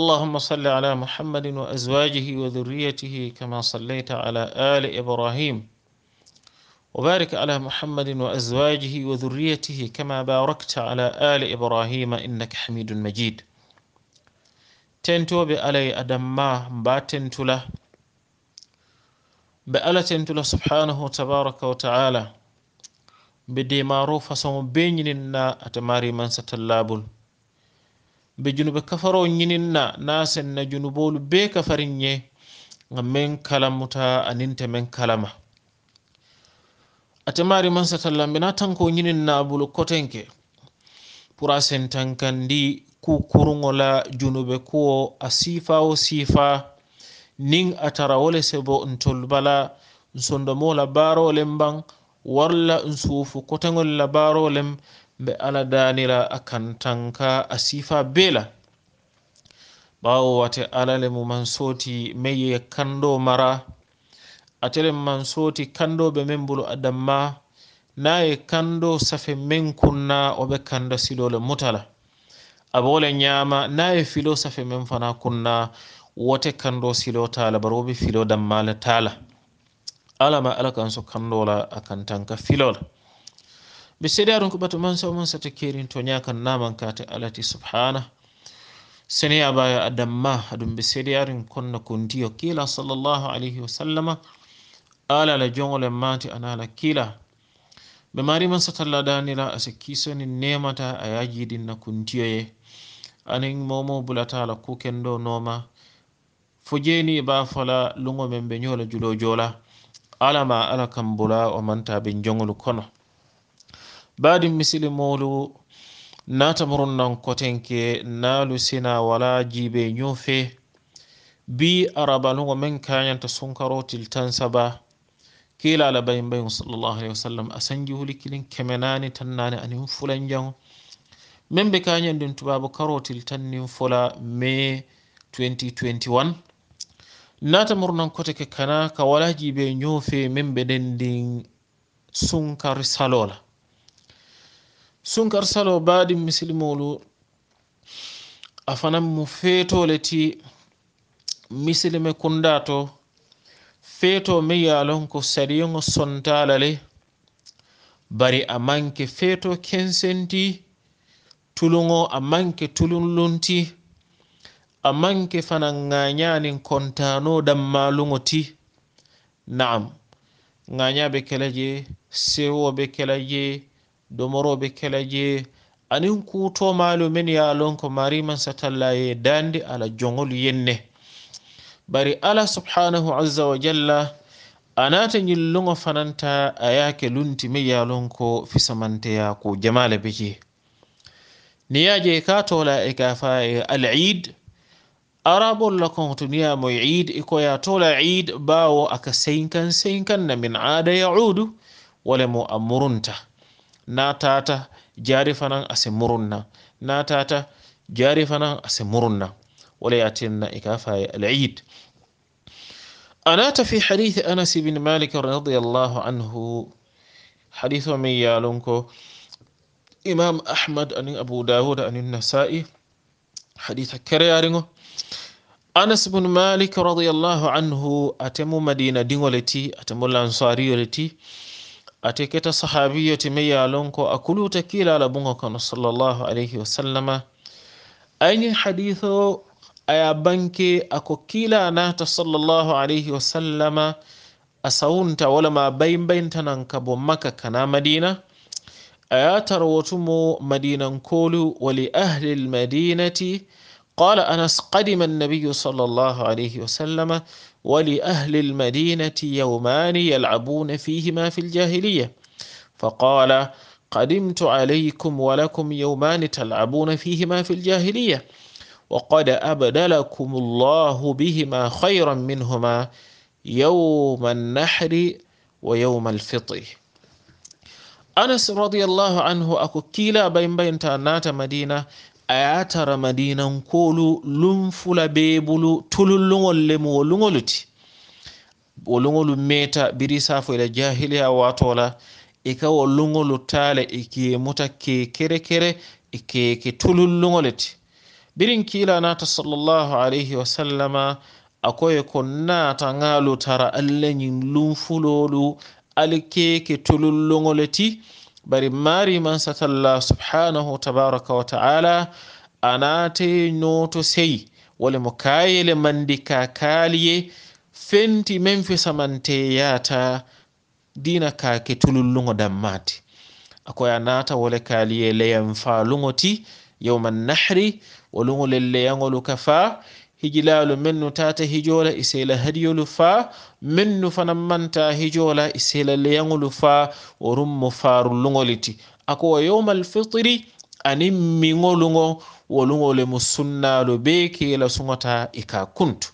اللهم صل على محمد وأزواجه وذريته كما صليت على آل إبراهيم وبارك على محمد وأزواجه وذريته كما باركت على آل إبراهيم إنك حميد مجيد tentoɓe alay adamma mba tentula ɓe ala tentula subhanahu tabaraka wa taala mbe demaro façon be ñininna ata mari man satallabol be junube kafaro ñininna na senna junuboolu be kafarin ñe ngam min kalamuta aninte min kalama atemari mansatallambina tanko ñininna bulu kotenke pour asen tankandi ku kurugola junube kuwo a sifa wo sifa nin a tarawole sebo n tolbala n sondomola baarolen ban warla n suufu kotegol la baarolen be ala danira akantanka a sifa bela ɓawo wate alale muman soti meye kando mara atele muman soti kando be men bulo adamma naye kando safe men kunna obe kando silole mutala abole ñama naye filo safe men fana kunna wote kando silo tala bar wobe filo dammala tala alama ala kanso kandola akantanka filola be seeɗi aɗon koɓato man sawman sata kerin to ñakan naman kate alati subhana sene abayo adamma aɗum be seeɗi arin konna ko ndiyo kiila sallllahu alayhi wa sallama ala ala jogole mati anala kiila ɓe marima satalla danira asa kisoni nemata a yajidinna ko ndiyoye anin momo bulatala kukendo noma fo jeni ba fola lugo men ɓe ñola julo jola ala ma ala kam bula o manta ɓe jogolu kono baadi misili molu natamorun non kotenke naalu sina wala jiibe ñoofe bi arabalugo min kañanta sunkarotil tan saba kiilala bayin bayin salllahu alahi wa sallam a sanji huli kilin keme nani tan nani anin fulan jango min be kañandin tubabo karotil tan nin fula may 2021 natamor non kote ke kana ka wala jiibe ñoofe min be ɗen ndin sunkar salola sunkar salo baɗi misilmolu afanan mo fetole ti misilme kunda to feto me yalon ko sariyongo sontalale bari a manke feto kensenti tulungo a manke tulunlunti a manke fana ŋañanin kontano dammalungo ti naam ŋañaɓe kela je sewoɓe kela je domoro be kelaje anin kutomalo men ya lon ko mari man satallaye dande ala jongol yenne bari ala subhanahu azza wa jalla anata ñillugo fananta ayake lunti me ya yalon ko fisamante ya ko jamala beje niyaje ka tola e ka fa e al eid arabo la ko to mo eid e koya tola eid bawo aka seinkan seinkan na min ada yaudu wala mu'amurunta amurunta natata jari fanan ase murunna natata jari fanan ase murunna wala yatinna ikafa al-eid anata fi hadith anas ibn malik radiyallahu anhu hadith mai yalunko imam ahmad anin abu dawud anin nasa'i hadith karyaringo anas ibn malik radiyallahu anhu atemu madina dingoleti atemu lansari yoleti ate keta sahabiyo timeyalon ko a kuluta kilala bungo kono sallllahu alayhi wasallama ayni hadiso aya banke ako kila nata sallllahu alayhi wasallama a sawunta walama baybaytanan kabo makka kana madina aya tarwotumo madinankolu wali ahli lmadinati qala anas qadima annabiyu sallllahu alayhi wasallama ولأهل المدينة يومان يلعبون فيهما في الجاهلية فقال قدمت عليكم ولكم يومان تلعبون فيهما في الجاهلية وقد أبدلكم الله بهما خيرا منهما يوم النحر ويوم الفطر أنس رضي الله عنه أكو كيلا بين بين تانات مدينة a yatara madinan kolu lumfula be bulu tululluŋol lemuwo luŋoluti wo luŋolu meta biri safo ila jahiliya watola i ka wo luŋolu tale i kee muta kee kere kere i kee ke tululluŋoleti birin kila nata salllahu alayhi wasallama akoye ko nata ŋalu tara allayin lumfulolu ali kee ke tululluŋoleti bari maari man satallah subhanahu tabaraka wa taala anate noto sei wala mo mandika kaliye fenti men samante yata dina kake tululluŋo dammate akoya naata wole kaaliye leyan faa luŋo ti yawma nahri wo luŋo lelleyaŋolu ka hijilalu mennu tata hijola e sehla hadiyolu fa mennu fana manta hijola e sehla leyagolu fa o rummo faru lugoliti ako wa yowmal fitri anin mingolugo wo lugole mo sunnalu be kela sugota e ka kuntu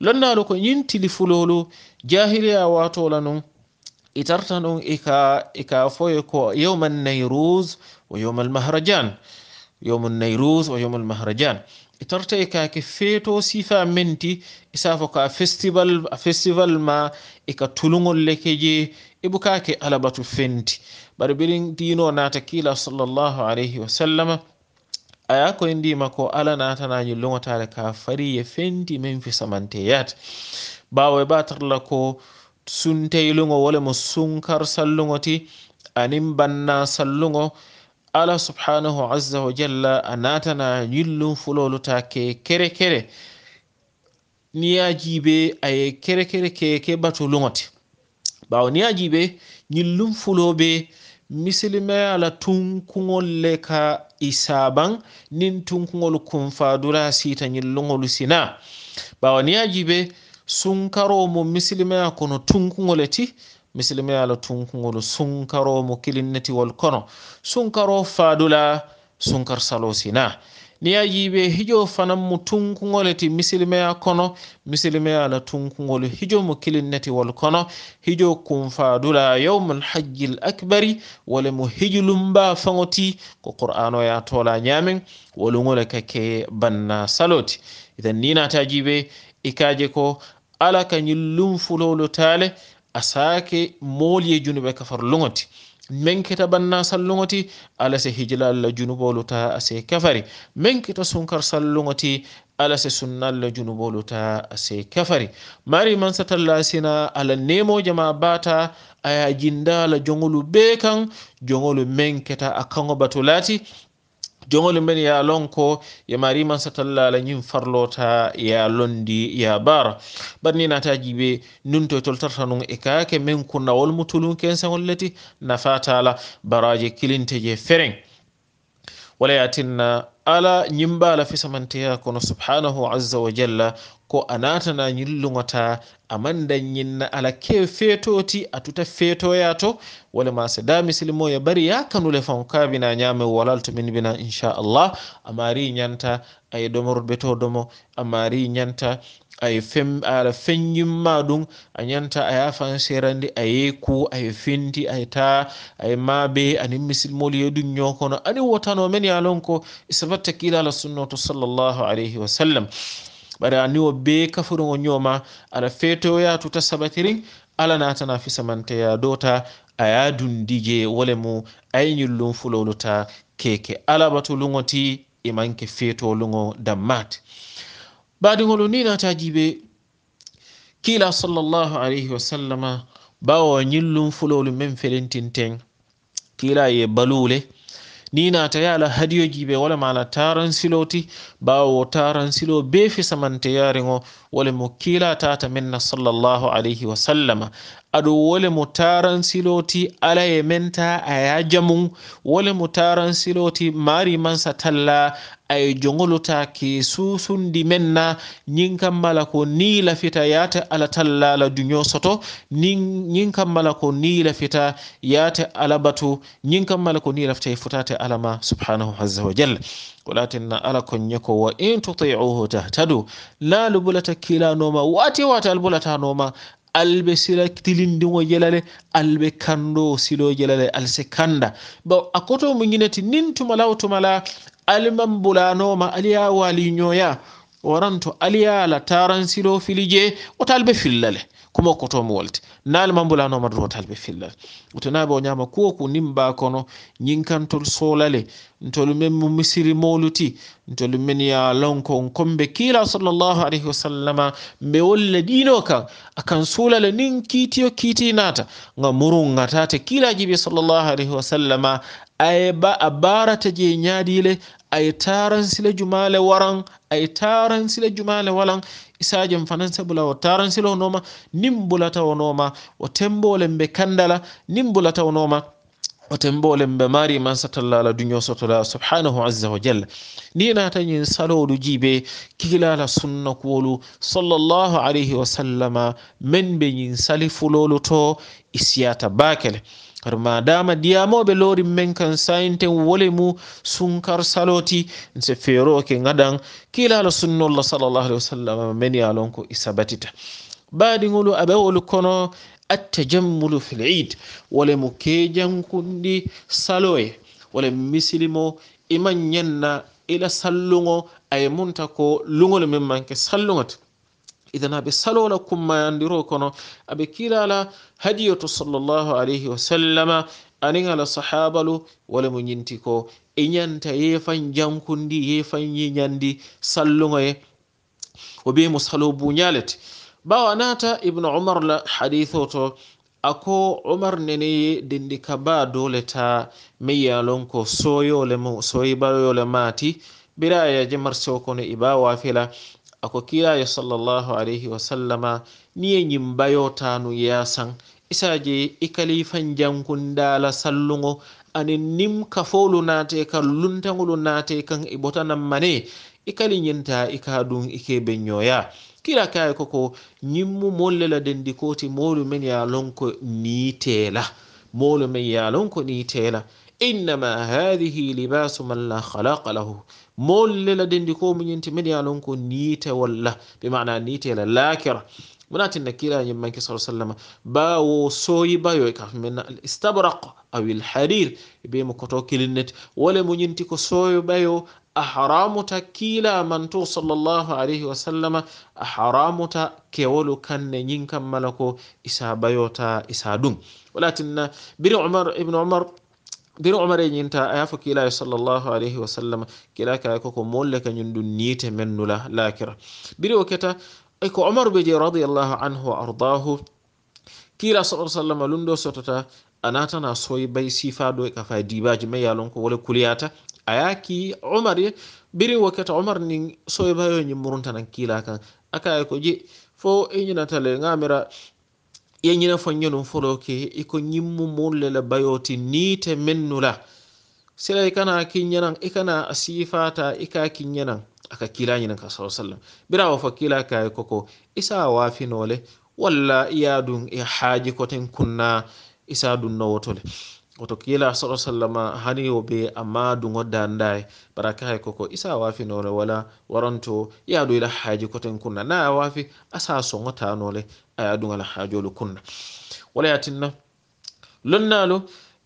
lonnalu ko yintili fulolu jahiliya watola non e tarta non e ka e foye ko yowmal nairouse wa yowmal mahrajan yowmu nairouse wa yowmal mahrajan e torta e kake feeto sifa menti e safo ka festival a festival ma e ka tulugol lekeje e ɓukake alabatu fenti bara birin dino nata kila sallllahu alayhi wa sallama aya koye ndima ko ala natanaji lugotare ka fariye fenti men fi samante yaate bawo e batarla ko sunteylugo wala mo sunkar sallugoti anin banna sallugo allah subhanahu aza wa jalla a natana yillum fulolu take kere kere niyaji be aye kere kere keke bato lugote ɓawo niyaji be yillum fuloɓe misilimeyala tunkugol le ka isaban nin tunkugol kunfadura sita yillugol sina ɓawo niyaji be sunkaro mo misilimeya kono tunkugole ti misilimeyala tunkugol sunkaro mo kilinnetiwol kono sunkaro faadula sunkar salosina ni ya yiɓe hijo fanan mo tunkugol ti misilimeya kono misilimeya la tunkugol hijo mo kilinnetiwol kono hijo kum faadula yawmal hajjil akbari wala mo hijilumba faŋoti ko qur'ano ya tola ñamen wolugol kake banna saloti idan ni nata jiɓe ikaje ko ala kañillum asake moolie junube kafar lugoti menkita banna sallugoti ala se hijilalla junubolu ta ase kafari menkita sunkar sallugoti ala se sunnalla junubolu ta ase kafari mari mansatallasina ala nemojama bata aya jindala jogolu be kan jogolu menketa a kango batulati jogol men ya lonko yema riman satallahla ñin farlota ya londi ya bara barni nataji ɓe nunto toltarta nun e kake min ko nawol mu tulum kensagolleti nafatala baraje kilinte je feren wala ya tinna ala ñimbala fisamanteya kono subhanahu aza wa jalla ko a natana ñillugotaa aman dañinna ala kewe feetoti atuta feetoya to wala ma so da misilimo yo bari ya kanule fan kaabina ñaame walal min bina inchallah amari ñanta aye domorɓe to domo amari ñanta aye fem aɗa feññimma ɗum a ñanta a yafan serandi a yeku aye fenti aye ta aye maabe anin misilmol yeɗum ñokono anin wotano men yalon ko isabatta kiilala sunnoto sallllahu alayhi wa sallam ɓare a niwo be kafaruo ñooma aɗa feetoya tuta sabatirin ala natana fisamanteya dowta a ya dundige wole mu ayñillum fulowluta keeke alabatulugoti imanke e feetolugo dammate baadigolu ni natajiɓe kila sallllah alayhi wasallama bawo ñillum fulowlu men felintinten kila ye baluule ni na tawi ala hadiyoji ɓe wala ma ala taransiloti bawo taransilo be fisamante yare ngo wala mo kilatata menna sallllahu alayhi wa sallama aɗo wole mo taransiloti ala e menta aya jamum wole mo taransiloti mari mansa talla ay jogolutaki susundi men na ñin kam mala ko nila fita yaate ala tallala duño soto ñin kam mala ko nila fita yaate ala batu ñin kam mala ko nila fita e futate alama subhanahu aza wa jalla ko latinna ala koñe ko wa in tutiuhu tahtadu laalu bulata kilanoma wati wata albulatanoma alɓe sila tilindigo jelale alɓe kando silo jelale alse kanda bo a koto mo ñinati nin tumala o tumala aliman ma aliya waliñoya waranto aliya aliyala taransilo filije je otalɓe fillale kuma koto mo walti nal naalima bulanoma do talbe fillale otonaɓe o ñama kuwo ko nimba kono ñinkantol solale ntol mem mo misiri moluti ntol men ya lonko on kombe kila sallallahu alaihi wasallama be wolle dino ka akan solale nin kiitiyo kiiti nata ngata te kila jibi sallallahu alaihi wasallama ayba a barata je ñaadile ay taransile jumale waran ay taransile jumale walan isajem fanan sabula o taransile wonoma nin bulata wonoma o tembole mbe kandala nin bulata wonoma o tembole mbe mari man satalla ala duño sotola subhanahu aza wa jalla ni natañin salolu jibe kilala sunna kuwolu sallllahu alayhi wa sallama men be ñin sali fulolu to isiyata bakele kadu ma dama diyamoɓe lori men kan sayinten wole mu sunkar saloti se feroke gadan kilala sunnolla salllah alih wasallam men yalon ko isabatita baɗigolu aɓewolu kono attajammulu fi lid wole mu kejankundi saloye wole misilimo iman yenna ila sallugo aye munta ko lugol min manke sallugot ithan aɓe salola kumma andiro kono aɓe kilala hadiyoto sallllahu alayhi wa sallama anin ala sahabalu wala mo ñinti ko e ñanta yefan jankundi yefan yiñandi sallugoye o ɓe mo salo buñalete ɓawa nata ibnu umar la hadiho to ako umar neneye dendi ka ba doleta meyalon ko soyolemo soyibayole mati birayaje marsio kono iba wafila ako kiraayo sallllahu alayhi wa sallama niye ñin bayotanu yasan isaje i e kalifan jankundala sallugo ani nim kafolu nate kan luntagolu nate kan i e botanan mane i e kali ñinta i ka dun i ke beñoya kira kay koko ñimmu molle la dendi koti molu men ya lonko niitela molu men ya lonko niitela innama hadihi libasu man la halaqa lahu mollela dendi ko muñinti media lon ko niite walla ɓe mana niitela laakira munatinna kiirañim manke saa sallam baawo sooyibayo kafmen alistabrak awil harir e ɓe mo koto kilinnet wole muñinti ko sooyoɓayo aharamuta kiila man to sallllahu alayhi wa sallama aharamuta kewolu kanne ñinkam mala ko isa bayota isa ɗum walatinna biri umar ibne umar mbiru omare ñinta a yaa fo kiilaayo salllahu alayhi wa sallam kiilaa kaa e koko molle kañum ɗum niite men nula laakira mbiri o keta ay e ko omaru be je radiallahu anhu wa ardahu kiila sala sallam lum ɗo sotata a natana sooyi bay sifa ɗo e ka fa e dibaji may yaa lon ko wole kuliyata a yaaki omar ye mbiri wo keta omar ni sooyi bayoñi muruntanan kiila kan akaa ko je fo e ñinatale ngamira ƴeñina fo ñanum foloke e ko ñimmu mullela bayoti niite mennula sila i kana kiñanan i kana sifata i ka kiñanan aka kilañinan ka saa sallam birawo fo kila kay koko isa waafinole walla yaadun e haaji koten kunna isa dun nowotole koto kiila sala sallama hani yo be amma dugodda ndaye bara kahay koko isa waafi nole wala waranto yaadu ila haaji koten kunna na a waafi asa songotanole ayaadugal haajolu kunna wala yatinna lonnalo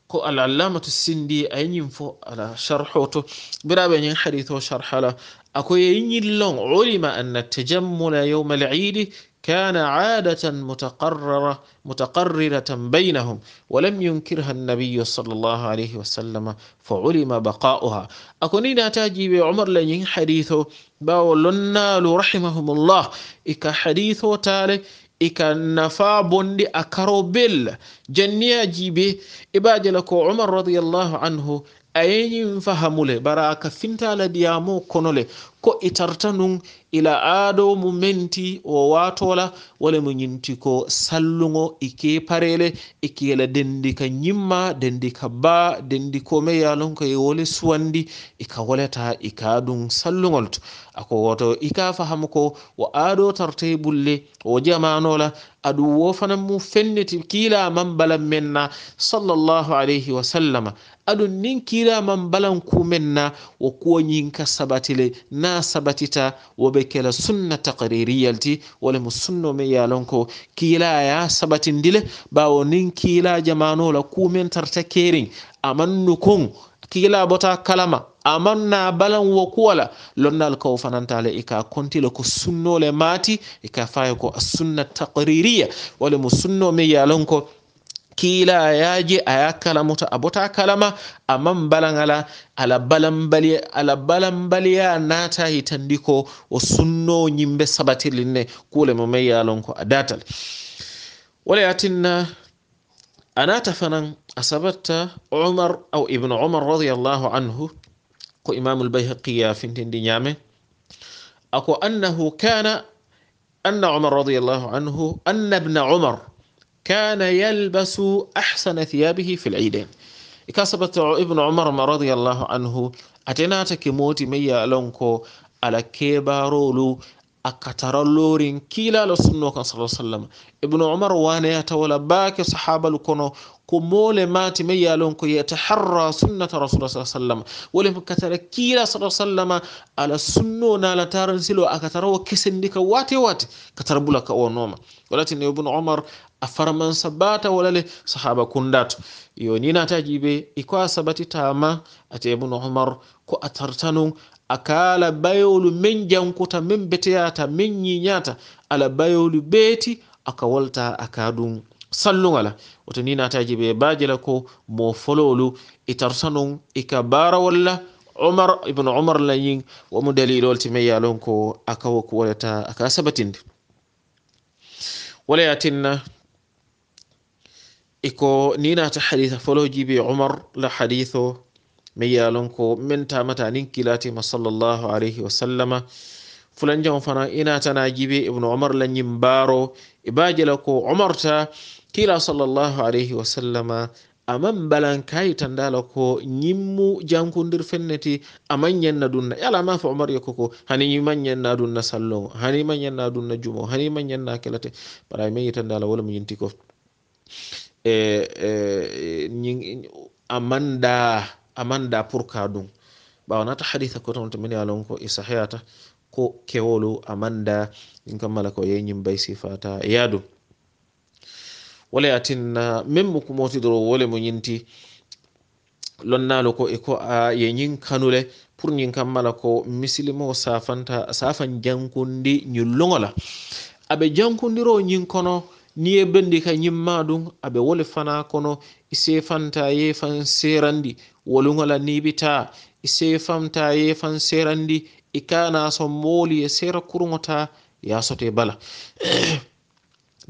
ko al allamatu sindi ayñin fo ala sharho to biraɓe ñin hadi to sharhala akoye ñin lon ulima anna tajammula yowma al iidi كان عادة متقررة متقررة بينهم ولم ينكرها النبي صلى الله عليه وسلم فعلم بقاؤها أكوني ناتاجي بعمر لين حديثه باولنا رحمهم الله إكا حديثه تالي إكا nafa bondi a karo bel janniyaji be عمر رضي الله عنه a yeñin fahamule bara aka fintala diyamo konole ko itarta nun ila aado mu menti o watola wala mu ñinti ko sallugo ike parele ikela dendi ka ñimma dendi ka ba dendi kome yalon ko e wole suwandi ika woleta ika ɗum sallugol to ako woto ika faham ko wo aado tartai bulle o jamanola aɗum wo fana mu fenniti kila man balan menna sallllahu alayhi wa sallama aɗum nin kiraman balankumen na wo kuwoñinka sabatile na sabatita woɓe kela sunna takririyalti wala mo sunnome yalonko kiilaya sabatindile bawo nin kiila jamanola kumen tarta kerin amannu kon kiila bota kalama aman na balan wo kuwala lonnal kawo fanantala ika e kontile ko sunnole maati ika e fayi ko a sunna takririya wala mo sunnome yalonko kila a yaje a ya kalamuta a bota kalama amma n balan ala ala balanbaliya nata hitandi ko o sunno yimbe sabatilin ne kule mamai yalon ko a datal wala ya tinna a nata fanan a sabatta umar au ibnu umar radiallahu anhu ko imamu lbayhaqi ya fintindi yame ako annahu kana anna umar radiallahu anhu anna bna umar كان يلبس أحسن ثيابه في العيدين كسبت ابن عمر رضي الله عنه أتناتا كموتي ميا لونكو على كيبارولو a katarallorin kiilalo sunno kan sa sallam ibnu umar waneyata wala baake sahabalu kono ko moole maati me yalon ko yetaharra sunnata rasul sa sallam wole katara kiila sa sallama ala sunno nala taran silo a katarawo kesendika wate wate katara bula ka o nooma walatine ibnu umar a faraman sabata walale sahaba kundat yo ni nataji ɓe iko a sabati tama ate ibnu umar ko a tartanu a kala bayolu min jankuta min beteyata min yiyata ala bayolu beeti aka wolta akadum sallugala woto ni nataji ɓe bajila ko mo fololu e tartanu ika bara walla umar ibnu umar layi womo dalilol timen yalon ko aka woko walata aka sabatinde walaya tinna iko ni nata hadisa foloji be umar la hadiso mi yalonko min tamata nin kilatima sallllahu alayhi wasallama fulanjamo fana inatanaji be ibnu umar lanyin baro ibajela ko umarta kila sallllahu alayhi wasallama aman balan kayi tandala ko yimmu jankundir fenneti amanyenna dunna yalamafo umar yokko ko hani manyenna dunna sallogo hani manyenna dunna jumo hani manyenna kelate bara mayi tandala wolamuyintiko e, e amanda amanda pourka ɗum ɓawanata haditha ko tonto min yalon ko e sahiyata ko kewolu amanda ɗin kammala ko yeñim bay sifata yaadu wala yatinna même mo kumotidoro wole mo ñinti lonnalo ko e ko a ye ñin kanule pour ñin kammala ko misilimo safanta safan jankundi ñullogola aɓe jankundiro ñin kono niye bendi ka yimma ɗum aɓe wole fana kono isefanta e yefan serandi wolugola nibita isefanta e yefan serandi ikana e so mooli e sera kurgota yasote bala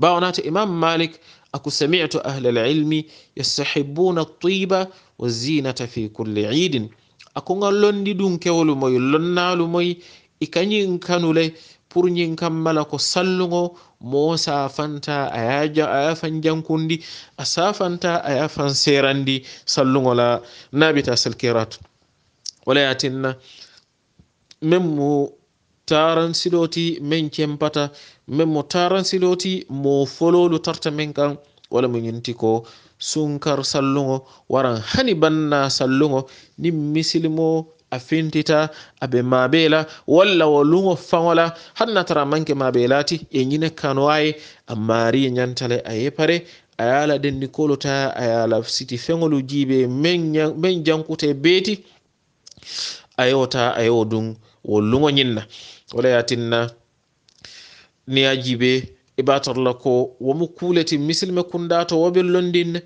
bawanata imam malik aku samitu ahla alilmi yastahibuna altiba wa zinata fi kulle idin akuga londi ɗum kewolu moy lonnalu moy ikañin kanule pour ñin kam mala ko sallugo mosa fanta a yaja a yafan jankundi a safanta a yafan serandi sallugo la nabita salkiratu wala yatinna min mo taran siloti min kempata min mo taran siloti mo fololu tarta min kan wala mo ñinti ko sunkar sallugo waran hani banna sallugo ni misilmo a fintita aɓe mabela walla wo lumo fawola hanna tara manke maɓe lati e ñine kanowaye amari ñantale e a yepare a yala denni kolota a yala siti feŋolu jiɓe men jankute beeti a yewta a yewo dum wo lugo ñinna wala yatinna ni a jiɓe e ɓatorla ko womo kuuleti misilme kunda to woɓe londinne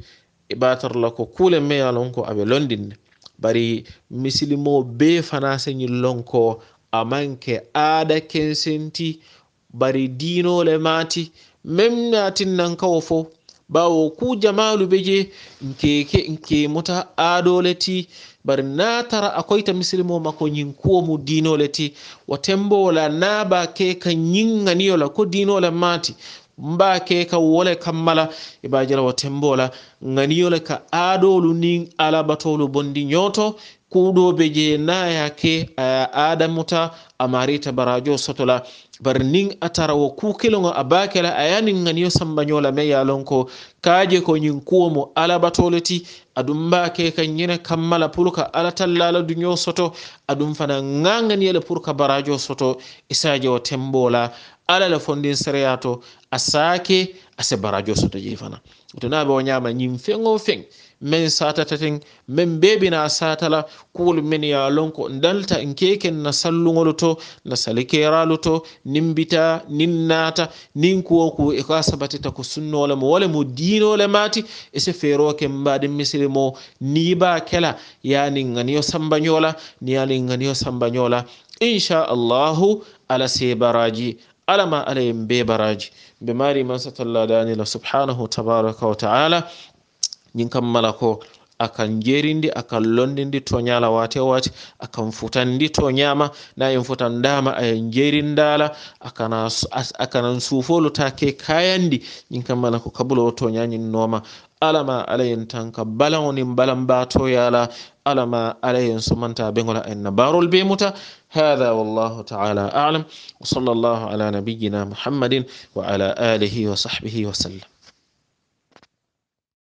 e ɓatorla ko kuule meyalon ko aɓe londinne bari misilimo be fana señil lonko amanke ada kensenti bari diinole maati mem natin kawo fo bawo ku jamalu beje je nkeke nke muta adoleti ti bari na tara akoyta misilimo mako nyin kuwo mu diinole watembo la naba ke ka la ko diinole maati mbaake ka wole kammala e baajalawo tembola ŋaniyole ka aadolu nin alabatolu bondi ñooto kuuɗoɓe je nayake aya adamuta amarita barajo sotola bar nin a tarawo kukiloŋo a baakela ayanin ŋaniyo sambañola me yalonko kaaje ko ñin kuwo mo alabatolu ti adum mbaake ka ñine kammala pour ka ala tallala duño soto adum fana ŋa ŋaniyole pour ka barajo soto isajewo e tembola ala la fondin sereya to a sake a se barajo soto je fana woto na be o ñama ñin feŋ o feŋ min satata ten min beɓina satala kuwol min ya lonko ndalta nkeke na sallugolu to na salike to nin bita nin naata nin kuwo ku e ka sabatita ko sunnole mo wala mo dinole mati e se feero ken mbaɗin misili mo niba kela nganiyo yanin ganiyo sambañola nganiyo sambanyola insha inchallahu ala sebaraji على ما عليهم ببراج بماري la subhanahu داني wa ta'ala nin ينكم ko akan jerindi akan londindi to nyala wate wate akan futandi to nyama Na nayin futan dama ayen jerindala dala. akanan sufolu take kayandi nin kammala ko kabulo to nyanyin noma alama alayin tanka balawnin balan bato yala alama alayin sumanta bengola enna barol be muta هذا والله تعالى أعلم وصلى الله على نبينا محمد وعلى آله وصحبه وسلم